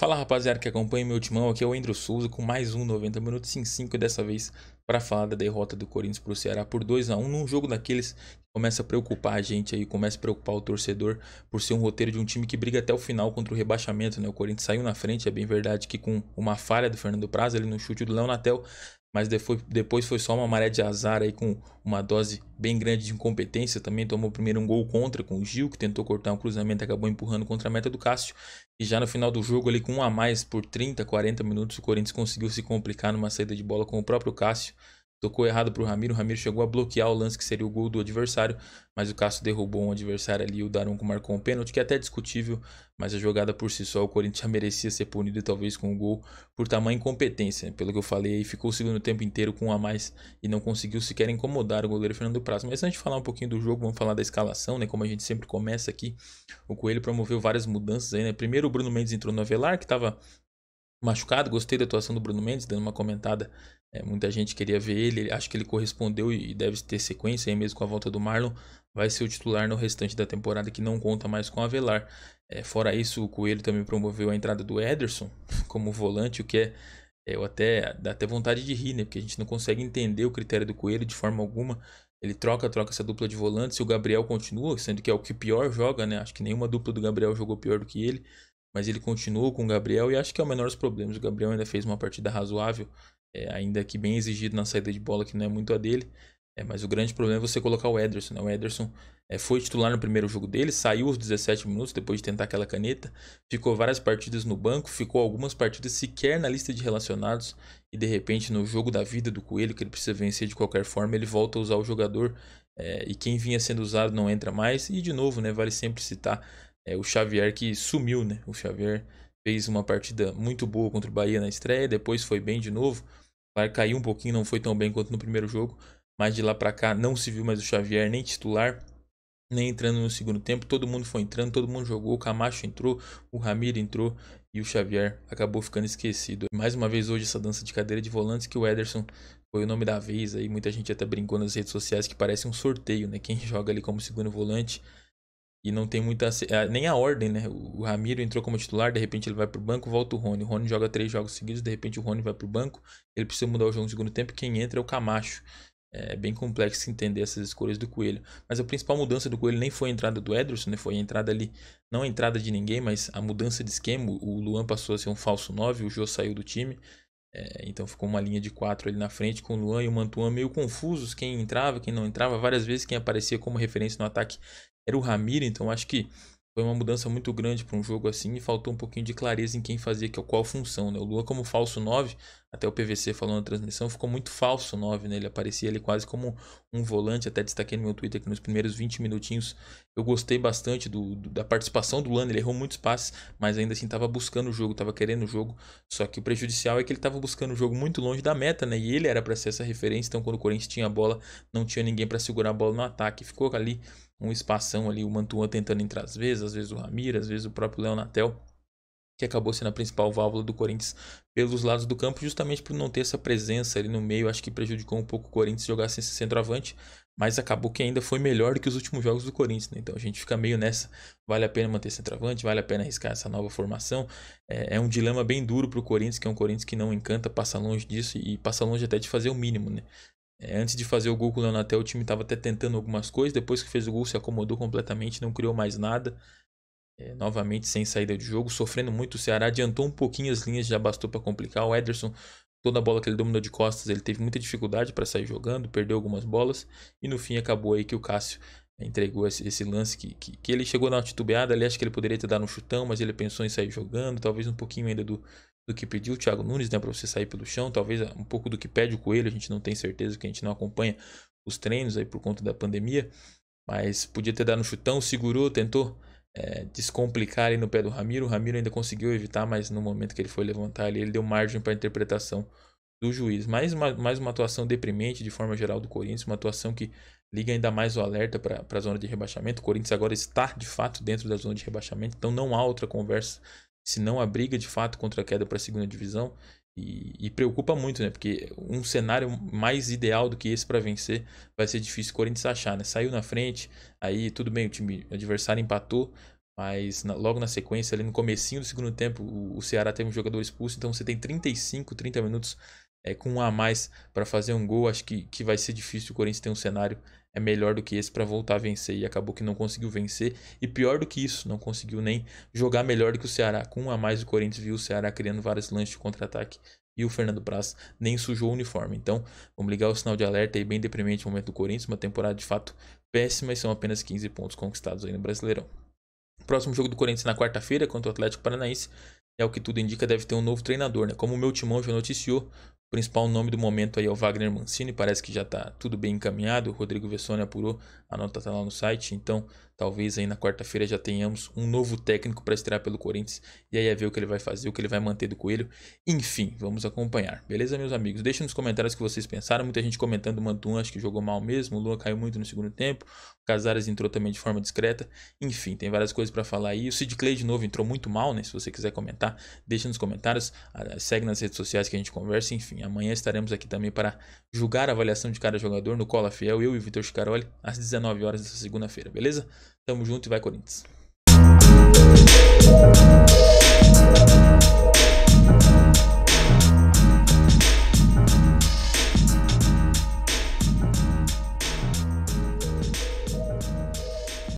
Fala rapaziada que acompanha meu timão, aqui é o Andrew Souza com mais um 90 minutos em 5 dessa vez para falar da derrota do Corinthians para o Ceará por 2 a 1 num jogo daqueles que começa a preocupar a gente aí, começa a preocupar o torcedor por ser um roteiro de um time que briga até o final contra o rebaixamento, né? O Corinthians saiu na frente, é bem verdade que com uma falha do Fernando Prazo ali no chute do Léo Natel, mas depois foi só uma maré de azar aí com uma dose bem grande de incompetência. Também tomou primeiro um gol contra com o Gil, que tentou cortar um cruzamento, acabou empurrando contra a meta do Cássio. E já no final do jogo, ali com um a mais por 30, 40 minutos, o Corinthians conseguiu se complicar numa saída de bola com o próprio Cássio. Tocou errado para o Ramiro. O Ramiro chegou a bloquear o lance que seria o gol do adversário. Mas o Cássio derrubou um adversário ali. O Daronco marcou um pênalti, que é até discutível. Mas a jogada por si só, o Corinthians já merecia ser punido, talvez com o um gol, por tamanha incompetência. Pelo que eu falei, aí ficou o segundo tempo inteiro com um a mais e não conseguiu sequer incomodar o goleiro Fernando Prazo. Mas antes de falar um pouquinho do jogo, vamos falar da escalação, né? Como a gente sempre começa aqui. O Coelho promoveu várias mudanças aí, né? Primeiro o Bruno Mendes entrou no Avelar, que estava machucado. Gostei da atuação do Bruno Mendes, dando uma comentada. É, muita gente queria ver ele. Acho que ele correspondeu e deve ter sequência aí mesmo com a volta do Marlon. Vai ser o titular no restante da temporada que não conta mais com a Velar. É, fora isso, o Coelho também promoveu a entrada do Ederson como volante, o que é, é eu até dá até vontade de rir, né? Porque a gente não consegue entender o critério do Coelho de forma alguma. Ele troca, troca essa dupla de volantes e o Gabriel continua, sendo que é o que pior joga, né? Acho que nenhuma dupla do Gabriel jogou pior do que ele mas ele continuou com o Gabriel e acho que é o menor dos problemas. O Gabriel ainda fez uma partida razoável, é, ainda que bem exigido na saída de bola, que não é muito a dele. É, mas o grande problema é você colocar o Ederson. Né? O Ederson é, foi titular no primeiro jogo dele, saiu aos 17 minutos depois de tentar aquela caneta, ficou várias partidas no banco, ficou algumas partidas sequer na lista de relacionados e de repente no jogo da vida do Coelho, que ele precisa vencer de qualquer forma, ele volta a usar o jogador é, e quem vinha sendo usado não entra mais. E de novo, né, vale sempre citar é, o Xavier que sumiu, né? O Xavier fez uma partida muito boa contra o Bahia na estreia, depois foi bem de novo. Claro, caiu um pouquinho, não foi tão bem quanto no primeiro jogo, mas de lá para cá não se viu mais o Xavier nem titular, nem entrando no segundo tempo. Todo mundo foi entrando, todo mundo jogou, o Camacho entrou, o Ramiro entrou e o Xavier acabou ficando esquecido. Mais uma vez hoje essa dança de cadeira de volantes que o Ederson foi o nome da vez aí, muita gente até brincou nas redes sociais que parece um sorteio, né? Quem joga ali como segundo volante e não tem muita. É, nem a ordem, né? O Ramiro entrou como titular, de repente ele vai pro banco, volta o Rony. O Rony joga três jogos seguidos, de repente o Rony vai pro banco. Ele precisa mudar o jogo no segundo tempo. Quem entra é o Camacho. É bem complexo entender essas escolhas do Coelho. Mas a principal mudança do Coelho nem foi a entrada do Ederson, né? foi a entrada ali, não a entrada de ninguém, mas a mudança de esquema. O Luan passou a ser um falso 9, o Jô saiu do time. É, então ficou uma linha de quatro ali na frente com o Luan e o Mantuan meio confusos, quem entrava, quem não entrava, várias vezes quem aparecia como referência no ataque era o Ramiro, então acho que foi uma mudança muito grande para um jogo assim e faltou um pouquinho de clareza em quem fazia é qual função. Né? O Luan como falso 9 até o PVC falou na transmissão, ficou muito falso o 9, né? Ele aparecia ali quase como um volante, até destaquei no meu Twitter que nos primeiros 20 minutinhos eu gostei bastante do, do da participação do Lano, ele errou muitos passes, mas ainda assim estava buscando o jogo, estava querendo o jogo, só que o prejudicial é que ele estava buscando o jogo muito longe da meta, né? E ele era para ser essa referência, então quando o Corinthians tinha a bola, não tinha ninguém para segurar a bola no ataque, ficou ali um espação ali, o Mantuan tentando entrar às vezes, às vezes o Ramiro, às vezes o próprio Leonatel que acabou sendo a principal válvula do Corinthians pelos lados do campo, justamente por não ter essa presença ali no meio. Acho que prejudicou um pouco o Corinthians jogar sem esse centroavante, mas acabou que ainda foi melhor do que os últimos jogos do Corinthians. Né? Então a gente fica meio nessa: vale a pena manter centroavante, vale a pena arriscar essa nova formação. É, é um dilema bem duro para o Corinthians, que é um Corinthians que não encanta, passa longe disso e passa longe até de fazer o mínimo. Né? É, antes de fazer o gol com o Leonatel, o time estava até tentando algumas coisas, depois que fez o gol se acomodou completamente, não criou mais nada. É, novamente sem saída de jogo, sofrendo muito o Ceará, adiantou um pouquinho as linhas, já bastou para complicar. O Ederson, toda a bola que ele dominou de costas, ele teve muita dificuldade para sair jogando, perdeu algumas bolas e no fim acabou aí que o Cássio é, entregou esse, esse lance que, que, que, ele chegou na titubeada, ali acho que ele poderia ter dado um chutão, mas ele pensou em sair jogando, talvez um pouquinho ainda do, do que pediu o Thiago Nunes, né, para você sair pelo chão, talvez um pouco do que pede o Coelho, a gente não tem certeza, que a gente não acompanha os treinos aí por conta da pandemia, mas podia ter dado um chutão, segurou, tentou é, descomplicar ali no pé do Ramiro. O Ramiro ainda conseguiu evitar, mas no momento que ele foi levantar ali, ele deu margem para interpretação do juiz. Mais uma, mais uma atuação deprimente de forma geral do Corinthians, uma atuação que liga ainda mais o alerta para a zona de rebaixamento. O Corinthians agora está de fato dentro da zona de rebaixamento, então não há outra conversa se não a briga de fato contra a queda para a segunda divisão. E, e, preocupa muito, né? Porque um cenário mais ideal do que esse para vencer vai ser difícil o Corinthians achar, né? Saiu na frente, aí tudo bem, o time adversário empatou, mas na, logo na sequência, ali no comecinho do segundo tempo, o, o Ceará teve um jogador expulso, então você tem 35, 30 minutos é, com um a mais para fazer um gol, acho que, que vai ser difícil. O Corinthians tem um cenário é melhor do que esse para voltar a vencer e acabou que não conseguiu vencer. E pior do que isso, não conseguiu nem jogar melhor do que o Ceará. Com um a mais, o Corinthians viu o Ceará criando vários lances de contra-ataque e o Fernando Praz nem sujou o uniforme. Então, vamos ligar o sinal de alerta aí, bem deprimente o momento do Corinthians, uma temporada de fato péssima e são apenas 15 pontos conquistados aí no Brasileirão. Próximo jogo do Corinthians na quarta-feira contra o Atlético Paranaense é o que tudo indica deve ter um novo treinador, né? Como o meu timão já noticiou, o principal nome do momento aí é o Wagner Mancini, parece que já está tudo bem encaminhado. O Rodrigo Vessone apurou, a nota está lá no site, então talvez aí na quarta-feira já tenhamos um novo técnico para estrear pelo Corinthians e aí é ver o que ele vai fazer, o que ele vai manter do Coelho. Enfim, vamos acompanhar. Beleza, meus amigos? Deixa nos comentários o que vocês pensaram. Muita gente comentando o Mantum, acho que jogou mal mesmo, o Lua caiu muito no segundo tempo, o Casares entrou também de forma discreta. Enfim, tem várias coisas para falar aí. O Sid Clay de novo entrou muito mal, né? Se você quiser comentar, deixa nos comentários, segue nas redes sociais que a gente conversa, enfim amanhã estaremos aqui também para julgar a avaliação de cada jogador no Cola Fiel, eu e o Vitor Scaroli, às 19 horas dessa segunda-feira, beleza? Tamo junto e vai Corinthians!